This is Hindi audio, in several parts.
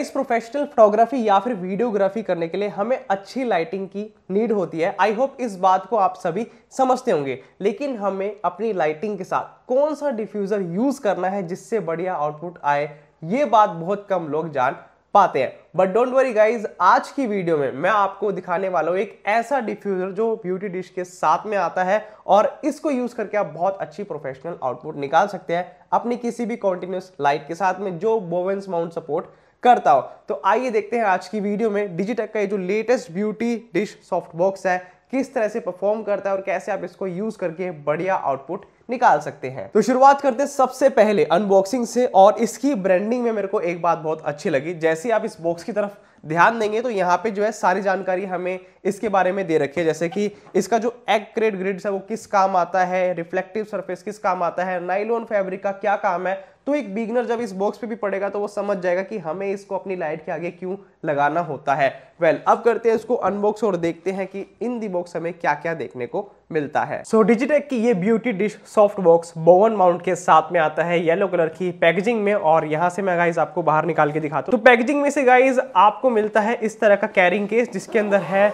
इस प्रोफेशनल फोटोग्राफी या फिर वीडियोग्राफी करने के लिए हमें अच्छी लाइटिंग की नीड होती है आई होप इस बात को आप सभी समझते होंगे लेकिन हमें अपनी लाइटिंग के साथ कौन सा डिफ्यूज़र यूज़ करना है जिससे बढ़िया आउटपुट आए ये बात बहुत कम लोग जान पाते हैं बट डोंट वरी गाइज आज की वीडियो में मैं आपको दिखाने वाला हूँ एक ऐसा डिफ्यूज़र जो ब्यूटी डिश के साथ में आता है और इसको यूज़ करके आप बहुत अच्छी प्रोफेशनल आउटपुट निकाल सकते हैं अपनी किसी भी कॉन्टिन्यूस लाइट के साथ में जो बोवेंस माउंट सपोर्ट करता हो तो आइए देखते हैं आज की वीडियो में डिजिटक का ये जो latest beauty dish soft box है किस तरह से परफॉर्म करता है और कैसे आप इसको यूज करके बढ़िया आउटपुट निकाल सकते हैं तो शुरुआत करते हैं सबसे पहले अनबॉक्सिंग से और इसकी ब्रांडिंग में मेरे को एक बात बहुत अच्छी लगी जैसे आप इस बॉक्स की तरफ ध्यान देंगे तो यहाँ पे जो है सारी जानकारी हमें इसके बारे में दे रखी है जैसे कि इसका जो एग क्रेड ग्रिड्स है वो किस काम आता है रिफ्लेक्टिव सरफेस किस काम आता है नाइलोन फैब्रिक का क्या काम है तो एक बिगनर जब इस बॉक्स पे भी पड़ेगा तो वो समझ जाएगा कि हमें इसको अपनी लाइट के आगे क्यों लगाना होता है वेल well, अब करते हैं इसको अनबॉक्स और देखते हैं कि इन दी बॉक्स हमें क्या क्या देखने को मिलता है सो so, डिजिटेक की ये beauty dish soft box Bowens mount के साथ में आता है येलो कलर की पैकेजिंग में और यहाँ से मैं गाइज आपको बाहर निकाल के दिखाता हूँ तो पैकेजिंग में से गाइज आपको मिलता है इस तरह का कैरिंग केस जिसके अंदर है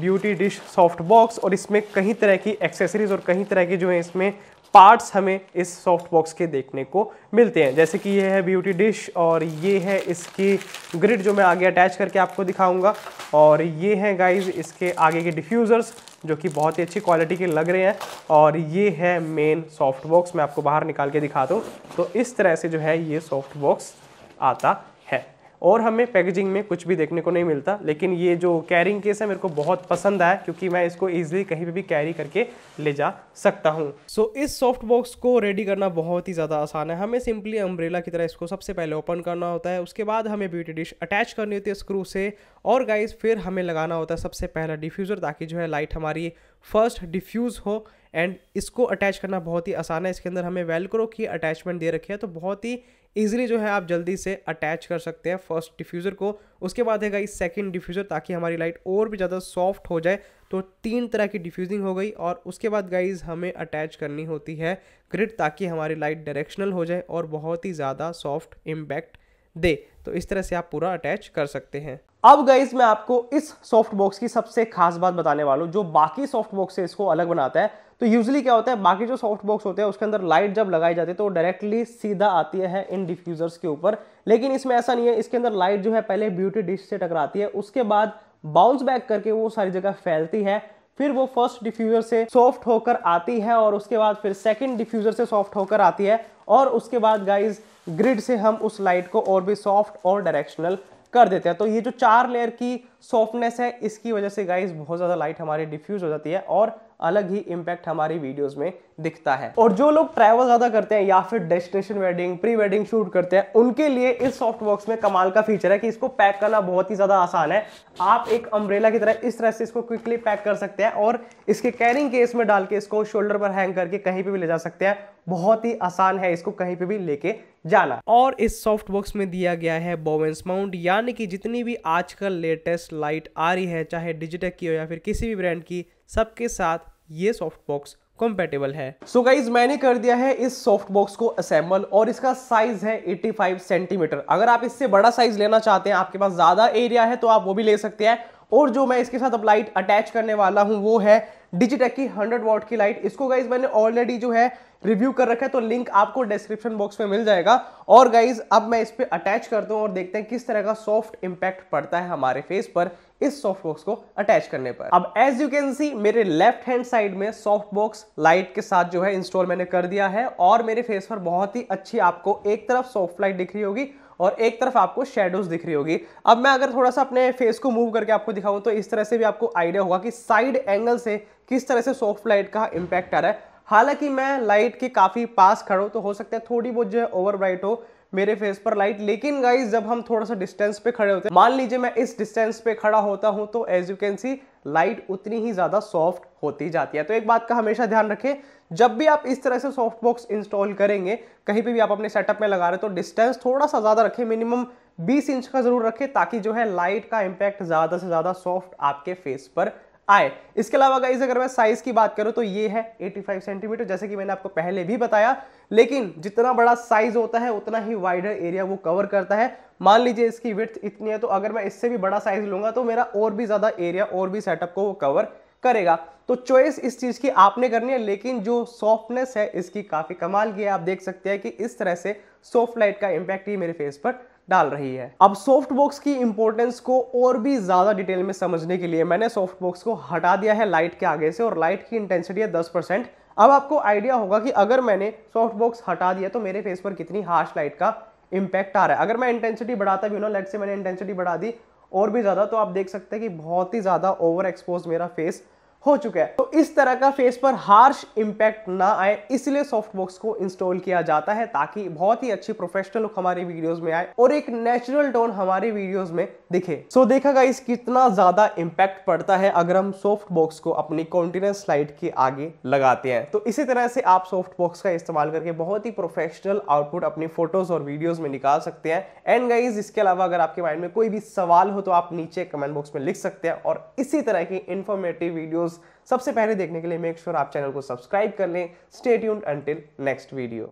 ब्यूटी डिश सॉफ्ट बॉक्स और इसमें कहीं तरह की एक्सेसरीज और कहीं तरह की जो है इसमें पार्ट्स हमें इस सॉफ्ट बॉक्स के देखने को मिलते हैं जैसे कि ये है ब्यूटी डिश और ये है इसकी ग्रिड जो मैं आगे अटैच करके आपको दिखाऊंगा और ये है गाइज इसके आगे के डिफ्यूज़र्स जो कि बहुत ही अच्छी क्वालिटी के लग रहे हैं और ये है मेन सॉफ्ट बॉक्स मैं आपको बाहर निकाल के दिखाता हूँ तो इस तरह से जो है ये सॉफ्ट बॉक्स आता और हमें पैकेजिंग में कुछ भी देखने को नहीं मिलता लेकिन ये जो कैरिंग केस है मेरे को बहुत पसंद आया क्योंकि मैं इसको ईजिली कहीं पर भी कैरी करके ले जा सकता हूँ सो so, इस सॉफ्ट बॉक्स को रेडी करना बहुत ही ज़्यादा आसान है हमें सिंपली अम्ब्रेला की तरह इसको सबसे पहले ओपन करना होता है उसके बाद हमें ब्यूटी डिश अटैच करनी होती है स्क्रू से और गाइस फिर हमें लगाना होता है सबसे पहला डिफ्यूज़र ताकि जो है लाइट हमारी फर्स्ट डिफ्यूज़ हो एंड इसको अटैच करना बहुत ही आसान है इसके अंदर हमें वेलक्रो की अटैचमेंट दे रखी है तो बहुत ही ईजिली जो है आप जल्दी से अटैच कर सकते हैं फर्स्ट डिफ्यूज़र को उसके बाद है गाइस सेकेंड डिफ्यूज़र ताकि हमारी लाइट और भी ज़्यादा सॉफ्ट हो जाए तो तीन तरह की डिफ्यूजिंग हो गई और उसके बाद गाइज हमें अटैच करनी होती है ग्रिड ताकि हमारी लाइट डायरेक्शनल हो जाए और बहुत ही ज़्यादा सॉफ्ट इम्पैक्ट दे तो इस तरह से आप पूरा अटैच कर सकते हैं अब गाइज मैं आपको इस सॉफ्ट बॉक्स की सबसे खास बात बताने वाला हूँ जो बाकी सॉफ्ट बॉक्स से इसको अलग बनाता है तो यूजली क्या होता है बाकी जो सॉफ्ट बॉक्स होते हैं उसके अंदर लाइट जब लगाई जाती है तो डायरेक्टली सीधा आती है इन डिफ्यूजर्स के ऊपर लेकिन इसमें ऐसा नहीं है इसके अंदर लाइट जो है पहले ब्यूटी डिश से टकराती है उसके बाद बाउंस बैक करके वो सारी जगह फैलती है फिर वो फर्स्ट डिफ्यूजर से सॉफ्ट होकर आती है और उसके बाद फिर सेकंड डिफ्यूजर से सॉफ्ट होकर आती है और उसके बाद गाइज ग्रिड से हम उस लाइट को और भी सॉफ्ट और डायरेक्शनल कर देते हैं तो ये जो चार लेयर की सॉफ्टनेस है इसकी वजह से गाइस बहुत ज़्यादा लाइट हमारी डिफ्यूज हो जाती है और अलग ही इम्पैक्ट हमारी वीडियोस में दिखता है और जो लोग ट्रैवल ज़्यादा करते हैं या फिर destination wedding pre wedding shoot करते हैं उनके लिए इस सॉफ्ट बॉक्स में कमाल का फीचर है कि इसको पैक करना बहुत ही ज़्यादा आसान है आप एक अम्ब्रेला की तरह इस तरह से इसको क्विकली पैक कर सकते हैं और इसके कैरिंग केस में डाल के इसको शोल्डर पर हैंग करके कहीं पर भी ले जा सकते हैं बहुत ही आसान है इसको कहीं पर भी लेके जाना और इस सॉफ्ट बॉक्स में दिया गया है बोवेंस माउंट यानी कि जितनी भी आजकल लेटेस्ट लाइट आ रही है चाहे डिजिटेक की हो या फिर किसी भी ब्रांड की सबके साथ ये सॉफ्ट बॉक्स कॉम्पेटेबल है सो so गाइज मैंने कर दिया है इस सॉफ्ट बॉक्स को असेंबल और इसका साइज है 85 सेंटीमीटर अगर आप इससे बड़ा साइज लेना चाहते हैं आपके पास ज्यादा एरिया है तो आप वो भी ले सकते हैं और जो मैं इसके साथ अब लाइट अटैच करने वाला हूँ वो है डिजिटेक की 100 वॉट की लाइट इसको गाइज मैंने ऑलरेडी जो है रिव्यू कर रखा है तो लिंक आपको डिस्क्रिप्शन बॉक्स में मिल जाएगा और गाइज अब मैं इस पर अटैच करता हूँ और देखते हैं किस तरह का सॉफ्ट इम्पैक्ट पड़ता है हमारे फेस पर इस सॉफ्ट बॉक्स को अटैच करने पर अब एज यू कैन सी मेरे लेफ्ट हैंड साइड में सॉफ्ट बॉक्स लाइट के साथ जो है इंस्टॉल मैंने कर दिया है और मेरे फेस पर बहुत ही अच्छी आपको एक तरफ सॉफ्ट लाइट दिख रही होगी और एक तरफ आपको शेडोज दिख रही होगी अब मैं अगर थोड़ा सा अपने फेस को मूव करके आपको दिखाऊं तो इस तरह से भी आपको आइडिया होगा कि साइड एंगल से किस तरह से सॉफ्ट लाइट का इंपैक्ट आ रहा है हालांकि मैं लाइट के काफ़ी पास खड़ा हूँ तो हो सकता है थोड़ी बहुत जो है ओवर ब्राइट हो मेरे फेस पर लाइट लेकिन गाइज जब हम थोड़ा सा डिस्टेंस पे खड़े होते हैं मान लीजिए मैं इस डिस्टेंस पे खड़ा होता हूँ तो as you can see light उतनी ही ज़्यादा सॉफ्ट होती जाती है तो एक बात का हमेशा ध्यान रखें जब भी आप इस तरह से सॉफ्ट बॉक्स इंस्टॉल करेंगे कहीं पर भी आप अपने सेटअप में लगा रहे तो डिस्टेंस थोड़ा सा ज़्यादा रखें मिनिमम 20 इंच का ज़रूर रखें ताकि जो है लाइट का इम्पैक्ट ज़्यादा से ज़्यादा सॉफ्ट आपके फेस पर आए इसके अलावा गाइज अगर मैं साइज की बात करूं तो ये है 85 सेंटीमीटर जैसे कि मैंने आपको पहले भी बताया लेकिन जितना बड़ा साइज होता है उतना ही वाइडर एरिया वो कवर करता है मान लीजिए इसकी विथ इतनी है तो अगर मैं इससे भी बड़ा साइज लूंगा तो मेरा और भी ज़्यादा एरिया और भी सेटअप को वो कवर करेगा तो चॉइस इस चीज़ की आपने करनी है लेकिन जो सॉफ्टनेस है इसकी काफ़ी कमाल की है आप देख सकते हैं कि इस तरह से सॉफ्ट लाइट का इंपैक्ट ही मेरे फेस पर डाल रही है अब सॉफ्ट बॉक्स की इंपॉर्टेंस को और भी ज़्यादा डिटेल में समझने के लिए मैंने सॉफ्ट बॉक्स को हटा दिया है लाइट के आगे से और लाइट की इंटेंसिटी है दस परसेंट अब आपको आइडिया होगा कि अगर मैंने सॉफ्ट बॉक्स हटा दिया तो मेरे फेस पर कितनी हार्श लाइट का इंपैक्ट आ रहा है अगर मैं इंटेंसिटी बढ़ाता भी ना लाइट से मैंने इंटेंसिटी बढ़ा दी और भी ज़्यादा तो आप देख सकते हैं कि बहुत ही ज़्यादा ओवर एक्सपोज मेरा फेस हो चुका है तो इस तरह का फेस पर हार्श इंपैक्ट ना आए इसलिए सॉफ्ट बॉक्स को इंस्टॉल किया जाता है ताकि बहुत ही अच्छी प्रोफेशनल लुक हमारी वीडियोस में आए और एक नेचुरल टोन हमारी वीडियोस में दिखे सो so, देखा गाइस कितना ज्यादा इंपैक्ट पड़ता है अगर हम सॉफ्ट बॉक्स को अपनी कॉन्टिनेंस लाइट के आगे लगाते हैं तो इसी तरह से आप सॉफ्ट बॉक्स का इस्तेमाल करके बहुत ही प्रोफेशनल आउटपुट अपनी फोटोज और वीडियोज में निकाल सकते हैं एंड गाइज इसके अलावा अगर आपके माइंड में कोई भी सवाल हो तो आप नीचे कमेंट बॉक्स में लिख सकते हैं और इसी तरह की इंफॉर्मेटिव वीडियोज वीडियोस सबसे पहले देखने के लिए मेक श्योर sure आप चैनल को सब्सक्राइब कर लें स्टेट यून अंटिल नेक्स्ट वीडियो